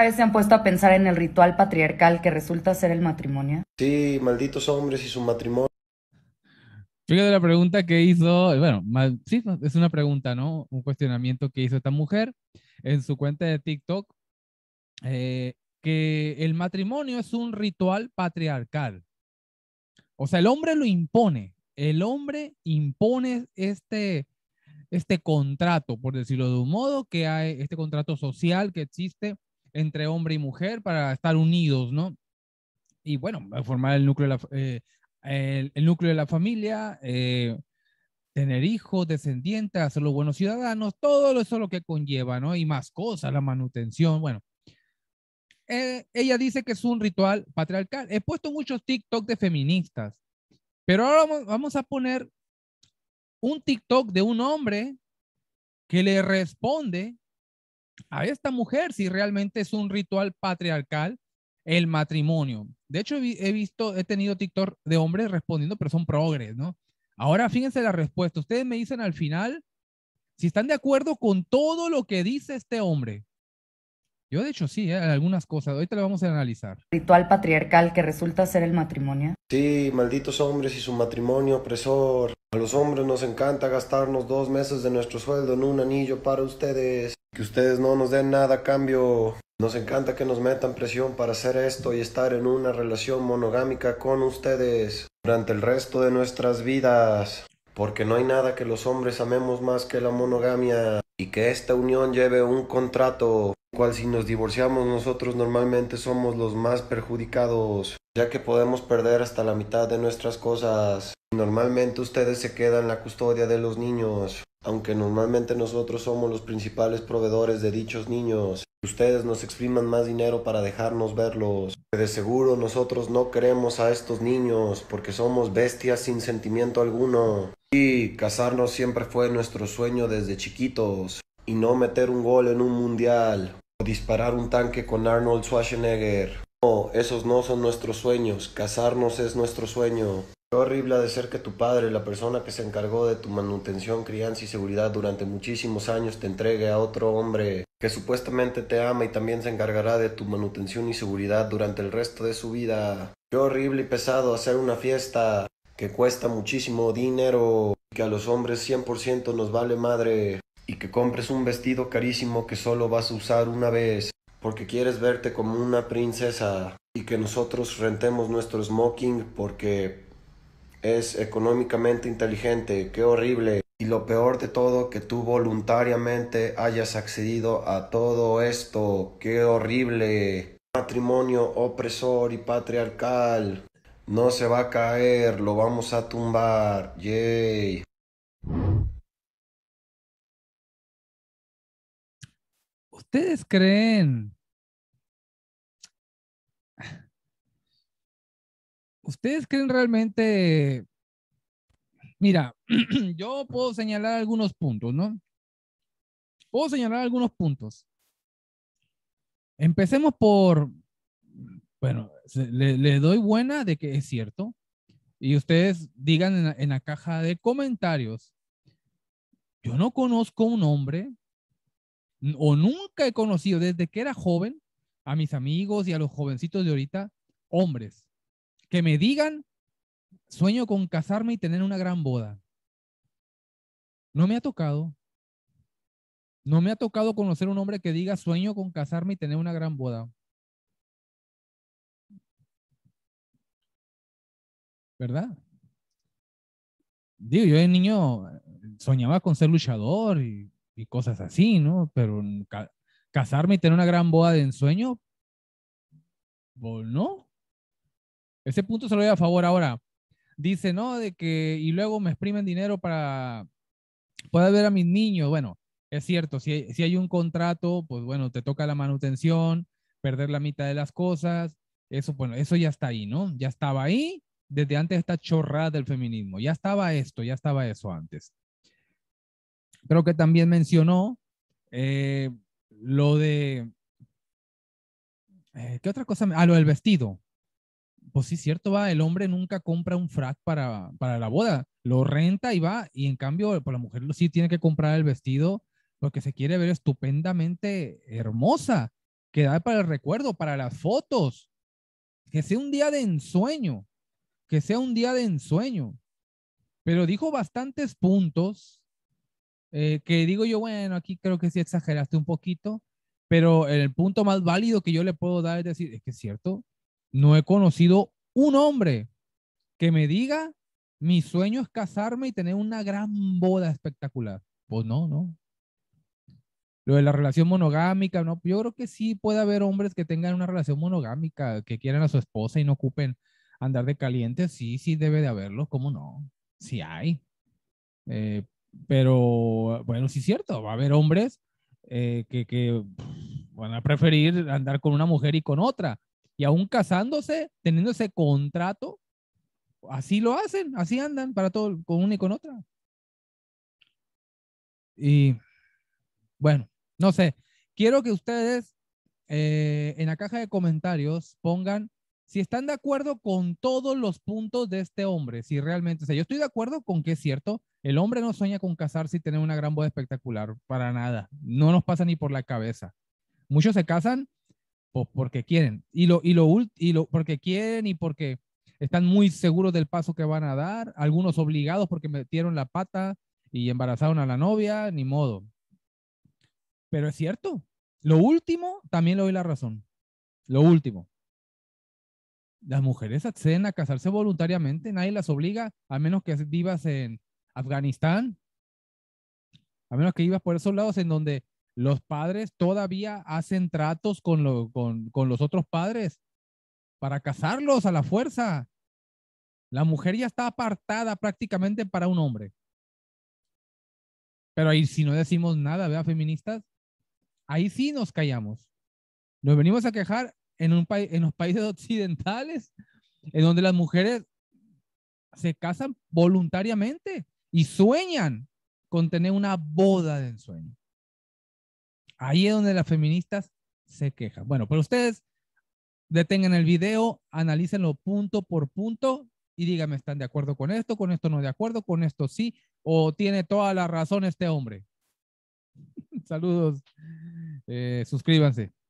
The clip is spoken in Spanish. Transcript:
vez se han puesto a pensar en el ritual patriarcal que resulta ser el matrimonio? Sí, malditos hombres y su matrimonio. Fíjate la pregunta que hizo, bueno, sí, es una pregunta, ¿no? Un cuestionamiento que hizo esta mujer en su cuenta de TikTok, eh, que el matrimonio es un ritual patriarcal. O sea, el hombre lo impone, el hombre impone este, este contrato, por decirlo de un modo, que hay este contrato social que existe entre hombre y mujer para estar unidos, ¿no? Y bueno, formar el núcleo de la, eh, el, núcleo de la familia, eh, tener hijos, descendientes, ser los buenos ciudadanos, todo eso lo que conlleva, ¿no? Y más cosas, la manutención, bueno. Eh, ella dice que es un ritual patriarcal. He puesto muchos TikTok de feministas, pero ahora vamos a poner un TikTok de un hombre que le responde a esta mujer si realmente es un ritual patriarcal el matrimonio. De hecho, he visto, he tenido TikTok de hombres respondiendo, pero son progres, ¿no? Ahora fíjense la respuesta. Ustedes me dicen al final si están de acuerdo con todo lo que dice este hombre. Yo de hecho sí, ¿eh? algunas cosas. Ahorita lo vamos a analizar. Ritual patriarcal que resulta ser el matrimonio. Sí, malditos hombres y su matrimonio opresor. A los hombres nos encanta gastarnos dos meses de nuestro sueldo en un anillo para ustedes, que ustedes no nos den nada a cambio. Nos encanta que nos metan presión para hacer esto y estar en una relación monogámica con ustedes durante el resto de nuestras vidas, porque no hay nada que los hombres amemos más que la monogamia y que esta unión lleve un contrato, cual si nos divorciamos nosotros normalmente somos los más perjudicados, ya que podemos perder hasta la mitad de nuestras cosas. Normalmente ustedes se quedan la custodia de los niños, aunque normalmente nosotros somos los principales proveedores de dichos niños. Ustedes nos expriman más dinero para dejarnos verlos. De seguro nosotros no queremos a estos niños porque somos bestias sin sentimiento alguno. Y casarnos siempre fue nuestro sueño desde chiquitos. Y no meter un gol en un mundial o disparar un tanque con Arnold Schwarzenegger. No, esos no son nuestros sueños. Casarnos es nuestro sueño. Qué horrible ha de ser que tu padre, la persona que se encargó de tu manutención, crianza y seguridad durante muchísimos años, te entregue a otro hombre que supuestamente te ama y también se encargará de tu manutención y seguridad durante el resto de su vida. Qué horrible y pesado hacer una fiesta que cuesta muchísimo dinero, que a los hombres 100% nos vale madre, y que compres un vestido carísimo que solo vas a usar una vez, porque quieres verte como una princesa, y que nosotros rentemos nuestro smoking porque es económicamente inteligente, qué horrible. Y lo peor de todo, que tú voluntariamente hayas accedido a todo esto, qué horrible. Matrimonio opresor y patriarcal. No se va a caer, lo vamos a tumbar. Yay. ¿Ustedes creen ¿ustedes creen realmente? Mira, yo puedo señalar algunos puntos, ¿no? Puedo señalar algunos puntos. Empecemos por, bueno, le, doy buena de que es cierto. Y ustedes digan en en la caja de comentarios, yo no conozco un hombre o nunca he conocido desde que era joven a mis amigos y a los jovencitos de ahorita, hombres que me digan, sueño con casarme y tener una gran boda. No me ha tocado. No me ha tocado conocer un hombre que diga, sueño con casarme y tener una gran boda. ¿Verdad? Digo, yo de niño eh, soñaba con ser luchador y, cosas así, ¿no? Pero casarme y tener una gran boda de ensueño, pues, ¿no? Ese punto se lo doy a favor ahora. Dice, ¿no? De que, y luego me exprimen dinero para poder ver a mis niños. Bueno, es cierto, si hay, un contrato, pues bueno, te toca la manutención, perder la mitad de las cosas. Eso, bueno, eso ya está ahí, ¿no? Ya estaba ahí desde antes esta chorrada del feminismo. Ya estaba esto, ya estaba eso antes. Creo que también mencionó eh, lo de... Eh, ¿Qué otra cosa? Ah, lo del vestido pues sí, cierto, va, el hombre nunca compra un frac para, para la boda, lo renta y va, y en cambio, pues la mujer sí tiene que comprar el vestido porque se quiere ver estupendamente hermosa, Que da para el recuerdo, para las fotos, que sea un día de ensueño, que sea un día de ensueño. Pero dijo bastantes puntos eh, que digo yo, bueno, aquí creo que sí exageraste un poquito, pero el punto más válido que yo le puedo dar es decir, es que es cierto, no he conocido un hombre que me diga, mi sueño es casarme y tener una gran boda espectacular. Pues no, no. Lo de la relación monogámica, no, yo creo que sí puede haber hombres que tengan una relación monogámica, que quieran a su esposa y no ocupen andar de caliente, sí, sí debe de haberlo, ¿cómo no? Sí hay. Eh, pero bueno, sí es cierto, va a haber hombres eh, que, van a preferir andar con una mujer y con otra, y aún casándose, teniendo ese contrato, así lo hacen, así andan para todo, con una y con otra. Y bueno, no sé, quiero que ustedes eh, en la caja de comentarios pongan si están de acuerdo con todos los puntos de este hombre, si realmente, o sea, yo estoy de acuerdo con que es cierto, el hombre no sueña con casarse y tener una gran boda espectacular, para nada, no nos pasa ni por la cabeza. Muchos se casan porque quieren. Y lo, y lo, y lo, porque quieren y porque están muy seguros del paso que van a dar. Algunos obligados porque metieron la pata y embarazaron a la novia, ni modo. Pero es cierto. Lo último, también le doy la razón. Lo último. Las mujeres acceden a casarse voluntariamente, nadie las obliga, a menos que vivas en Afganistán, a menos que vivas por esos lados en donde los padres todavía hacen tratos con, los otros padres para casarlos a la fuerza. La mujer ya está apartada prácticamente para un hombre. Pero ahí si no decimos nada, vea feministas? Ahí sí nos callamos. Nos venimos a quejar en, un en los países occidentales, en donde las mujeres se casan voluntariamente y sueñan con tener una boda de ensueño. Ahí es donde las feministas se quejan. Bueno, pero ustedes detengan el video, analícenlo punto por punto y díganme, ¿están de acuerdo con esto? ¿Con esto no de acuerdo? ¿Con esto sí? ¿O tiene toda la razón este hombre? Saludos. Eh, suscríbanse.